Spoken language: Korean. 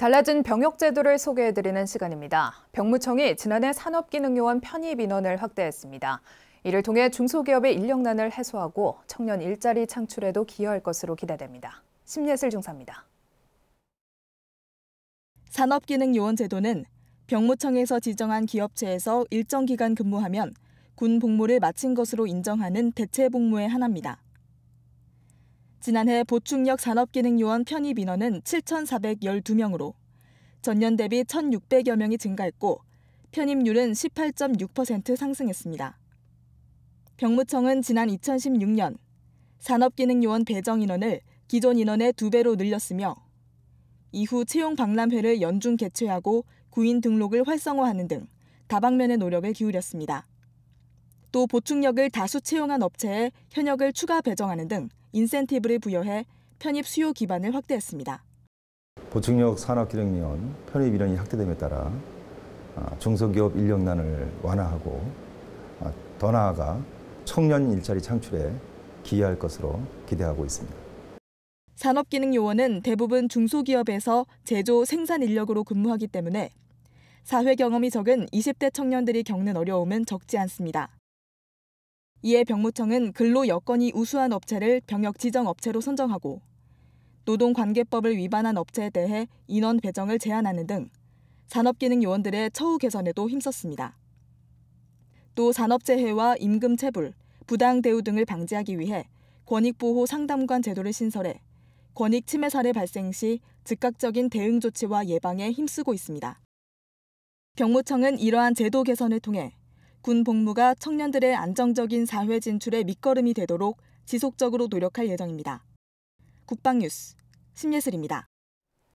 달라진 병역 제도를 소개해드리는 시간입니다. 병무청이 지난해 산업기능요원 편입 인원을 확대했습니다. 이를 통해 중소기업의 인력난을 해소하고 청년 일자리 창출에도 기여할 것으로 기대됩니다. 심예슬 중사입니다. 산업기능요원 제도는 병무청에서 지정한 기업체에서 일정 기간 근무하면 군 복무를 마친 것으로 인정하는 대체 복무의 하나입니다. 지난해 보충력 산업기능요원 편입 인원은 7,412명으로 전년 대비 1,600여 명이 증가했고 편입률은 18.6% 상승했습니다. 병무청은 지난 2016년 산업기능요원 배정 인원을 기존 인원의 2배로 늘렸으며 이후 채용 박람회를 연중 개최하고 구인 등록을 활성화하는 등 다방면의 노력을 기울였습니다. 또 보충력을 다수 채용한 업체에 현역을 추가 배정하는 등 인센티브를 부여해 편입 수요 기반을 확대했습니다. 보충력 산업기능연 편입 인원이 확대됨에 따라 아, 중소기업 인력난을 완화하고 아, 더 나아가 청년 일자리 창출에 기여할 것으로 기대하고 있습니다. 산업기능요원은 대부분 중소기업에서 제조 생산 인력으로 근무하기 때문에 사회 경험이 적은 20대 청년들이 겪는 어려움은 적지 않습니다. 이에 병무청은 근로 여건이 우수한 업체를 병역 지정 업체로 선정하고 노동관계법을 위반한 업체에 대해 인원 배정을 제한하는 등 산업기능 요원들의 처우 개선에도 힘썼습니다. 또 산업재해와 임금 체불, 부당 대우 등을 방지하기 위해 권익보호 상담관 제도를 신설해 권익 침해 사례 발생 시 즉각적인 대응 조치와 예방에 힘쓰고 있습니다. 병무청은 이러한 제도 개선을 통해 군 복무가 청년들의 안정적인 사회 진출에 밑거름이 되도록 지속적으로 노력할 예정입니다. 국방뉴스 심예슬입니다.